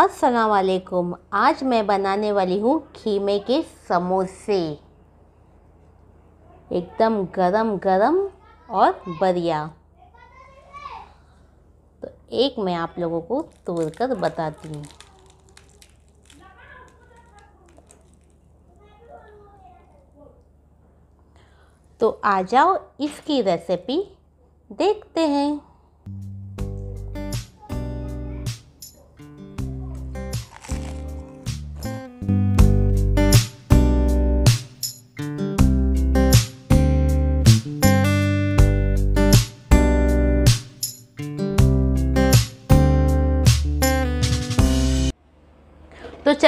असलकुम आज मैं बनाने वाली हूँ खीमे के समोसे एकदम गरम गरम और बढ़िया तो एक मैं आप लोगों को तोड़ कर बताती हूँ तो आ जाओ इसकी रेसिपी देखते हैं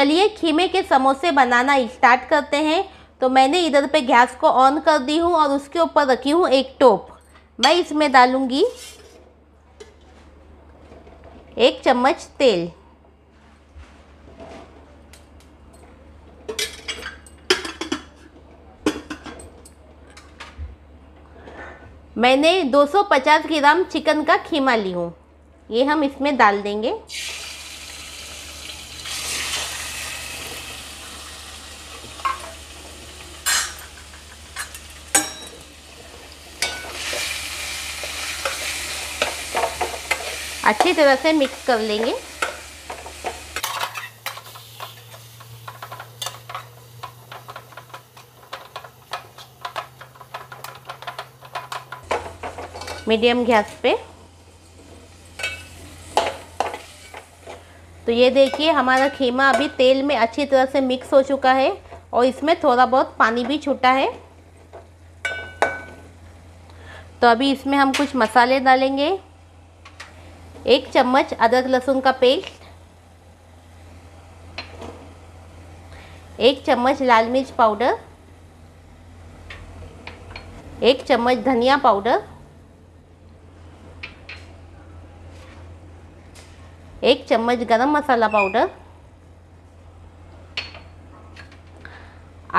चलिए खीमे के समोसे बनाना स्टार्ट करते हैं तो मैंने इधर पे गैस को ऑन कर दी हूँ और उसके ऊपर रखी हूँ एक टोप मैं इसमें डालूँगी एक चम्मच तेल मैंने 250 ग्राम चिकन का खीमा ली हूँ ये हम इसमें डाल देंगे अच्छी तरह से मिक्स कर लेंगे मीडियम गैस पे तो ये देखिए हमारा खीमा अभी तेल में अच्छी तरह से मिक्स हो चुका है और इसमें थोड़ा बहुत पानी भी छूटा है तो अभी इसमें हम कुछ मसाले डालेंगे एक चम्मच अदरक लहसुन का पेस्ट एक चम्मच लाल मिर्च पाउडर एक चम्मच धनिया पाउडर एक चम्मच गरम मसाला पाउडर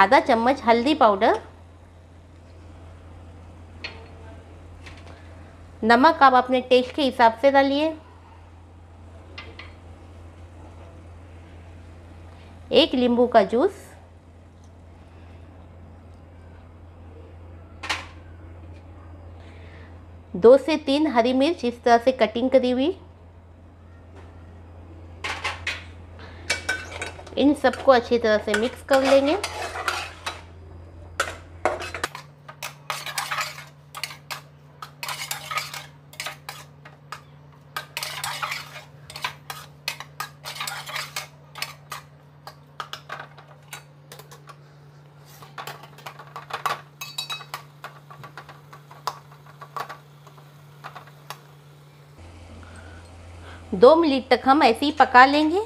आधा चम्मच हल्दी पाउडर नमक आप अपने टेस्ट के हिसाब से डालिए एक नींबू का जूस दो से तीन हरी मिर्च इस तरह से कटिंग करी हुई इन सबको अच्छी तरह से मिक्स कर लेंगे दो मिनट तक हम ऐसे ही पका लेंगे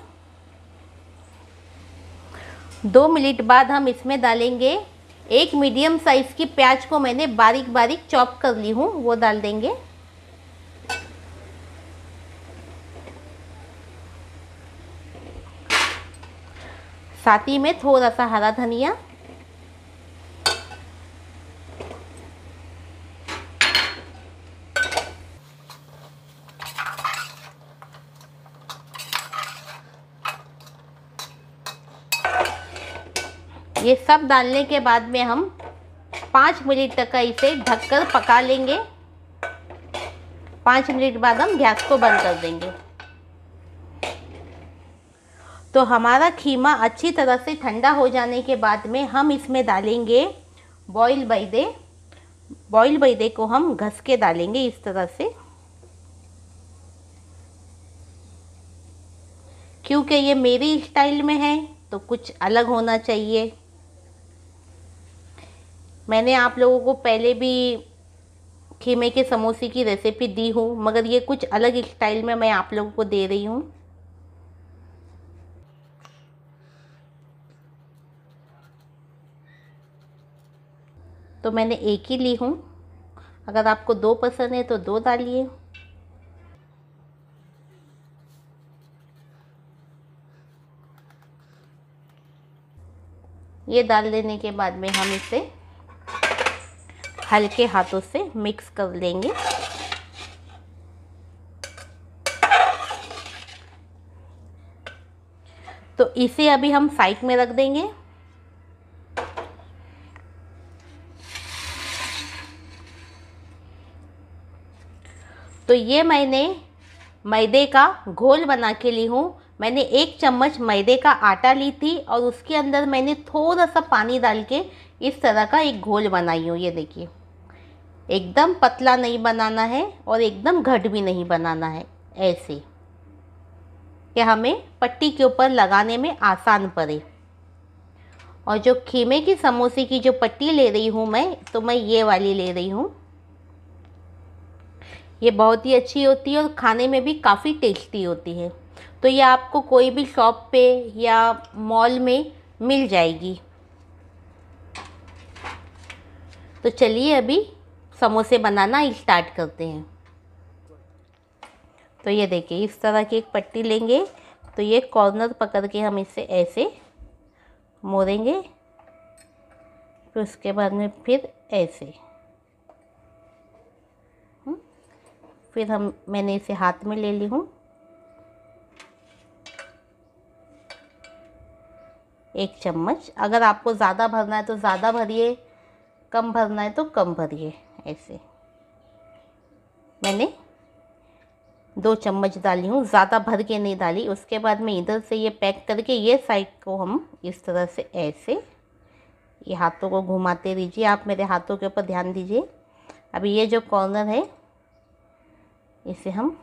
दो मिनट बाद हम इसमें डालेंगे एक मीडियम साइज़ की प्याज को मैंने बारीक बारीक चॉप कर ली हूँ वो डाल देंगे साथ ही में थोड़ा सा हरा धनिया ये सब डालने के बाद में हम पाँच मिनट तक इसे ढककर पका लेंगे पाँच मिनट बाद हम गैस को बंद कर देंगे तो हमारा खीमा अच्छी तरह से ठंडा हो जाने के बाद में हम इसमें डालेंगे बॉयल बैदे बॉयल बैदे को हम घस के डालेंगे इस तरह से क्योंकि ये मेरी स्टाइल में है तो कुछ अलग होना चाहिए मैंने आप लोगों को पहले भी खेमे के समोसे की रेसिपी दी हूँ मगर ये कुछ अलग स्टाइल में मैं आप लोगों को दे रही हूँ तो मैंने एक ही ली हूँ अगर आपको दो पसंद है तो दो डालिए ये डाल देने के बाद में हम इसे हल्के हाथों से मिक्स कर लेंगे तो इसे अभी हम साइड में रख देंगे तो ये मैंने मैदे का घोल बना के ली हूँ मैंने एक चम्मच मैदे का आटा ली थी और उसके अंदर मैंने थोड़ा सा पानी डाल के इस तरह का एक घोल बनाई हूँ ये देखिए एकदम पतला नहीं बनाना है और एकदम घट भी नहीं बनाना है ऐसे कि हमें पट्टी के ऊपर लगाने में आसान पड़े और जो खीमे की समोसे की जो पट्टी ले रही हूँ मैं तो मैं ये वाली ले रही हूँ ये बहुत ही अच्छी होती है और खाने में भी काफ़ी टेस्टी होती है तो ये आपको कोई भी शॉप पे या मॉल में मिल जाएगी तो चलिए अभी समोसे बनाना स्टार्ट करते हैं तो ये देखिए इस तरह की एक पट्टी लेंगे तो ये कॉर्नर पकड़ के हम इसे ऐसे मोड़ेंगे फिर उसके बाद में फिर ऐसे हम्म। फिर हम मैंने इसे हाथ में ले ली हूँ एक चम्मच अगर आपको ज़्यादा भरना है तो ज़्यादा भरिए कम भरना है तो कम भरिए ऐसे मैंने दो चम्मच डाली हूँ ज़्यादा भर के नहीं डाली उसके बाद में इधर से ये पैक करके ये साइड को हम इस तरह से ऐसे ये हाथों को घुमाते रहिए आप मेरे हाथों के ऊपर ध्यान दीजिए अभी ये जो कॉर्नर है इसे हम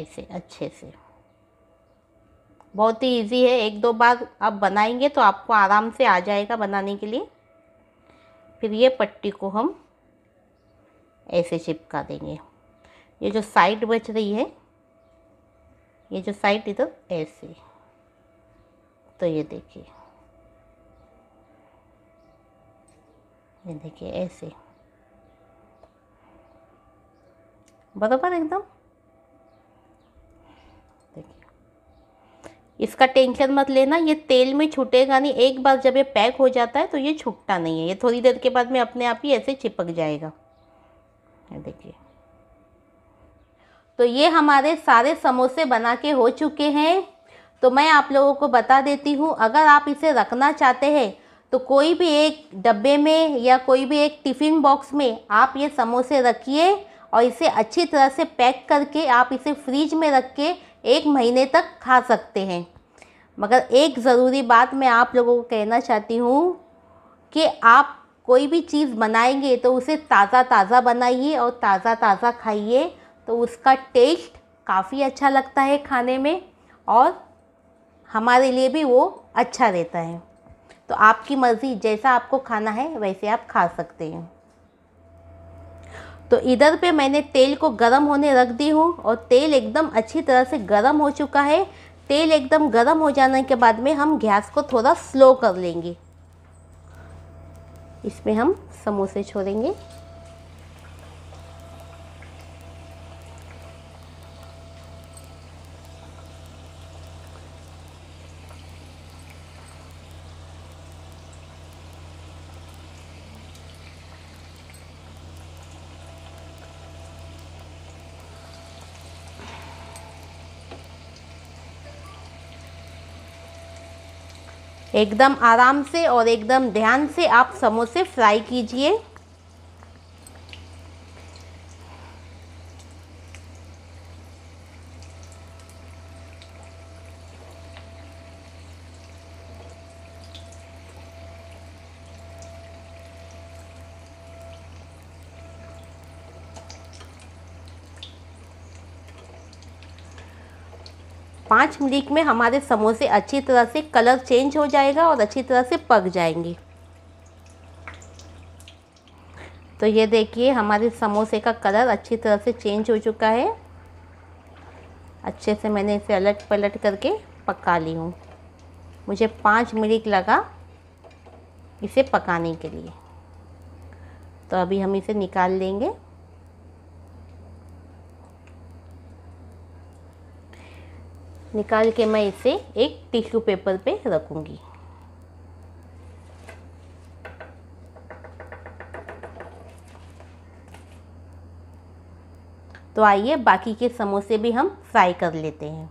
ऐसे अच्छे से बहुत ही इजी है एक दो बार आप बनाएंगे तो आपको आराम से आ जाएगा बनाने के लिए फिर ये पट्टी को हम ऐसे चिपका देंगे ये जो साइड बच रही है ये जो साइड इधर ऐसे तो ये देखिए ये देखिए ऐसे बराबर एकदम इसका टेंशन मत लेना ये तेल में छूटेगा नहीं एक बार जब ये पैक हो जाता है तो ये छूटता नहीं है ये थोड़ी देर के बाद में अपने आप ही ऐसे चिपक जाएगा देखिए तो ये हमारे सारे समोसे बना के हो चुके हैं तो मैं आप लोगों को बता देती हूँ अगर आप इसे रखना चाहते हैं तो कोई भी एक डब्बे में या कोई भी एक टिफ़िन बॉक्स में आप ये समोसे रखिए और इसे अच्छी तरह से पैक करके आप इसे फ्रीज में रख के एक महीने तक खा सकते हैं मगर एक ज़रूरी बात मैं आप लोगों को कहना चाहती हूँ कि आप कोई भी चीज़ बनाएंगे तो उसे ताज़ा ताज़ा बनाइए और ताज़ा ताज़ा खाइए तो उसका टेस्ट काफ़ी अच्छा लगता है खाने में और हमारे लिए भी वो अच्छा रहता है तो आपकी मर्ज़ी जैसा आपको खाना है वैसे आप खा सकते हैं तो इधर पे मैंने तेल को गर्म होने रख दी हूँ और तेल एकदम अच्छी तरह से गर्म हो चुका है तेल एकदम गर्म हो जाने के बाद में हम गैस को थोड़ा स्लो कर लेंगे इसमें हम समोसे छोड़ेंगे एकदम आराम से और एकदम ध्यान से आप समोसे फ्राई कीजिए पाँच मिनट में हमारे समोसे अच्छी तरह से कलर चेंज हो जाएगा और अच्छी तरह से पक जाएंगे तो ये देखिए हमारे समोसे का कलर अच्छी तरह से चेंज हो चुका है अच्छे से मैंने इसे अलट पलट करके पका ली हूँ मुझे पाँच मिनट लगा इसे पकाने के लिए तो अभी हम इसे निकाल लेंगे निकाल के मैं इसे एक टिश्यू पेपर पे रखूँगी तो आइए बाकी के समोसे भी हम फ्राई कर लेते हैं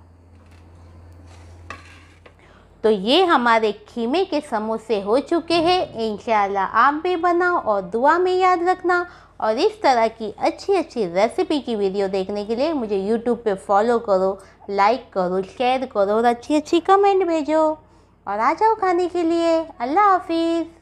तो ये हमारे खीमे के समोसे हो चुके हैं इनशाला आप भी बनाओ और दुआ में याद रखना और इस तरह की अच्छी अच्छी रेसिपी की वीडियो देखने के लिए मुझे यूट्यूब पे फॉलो करो लाइक करो शेयर करो और अच्छी अच्छी कमेंट भेजो और आ जाओ खाने के लिए अल्लाह हाफिज़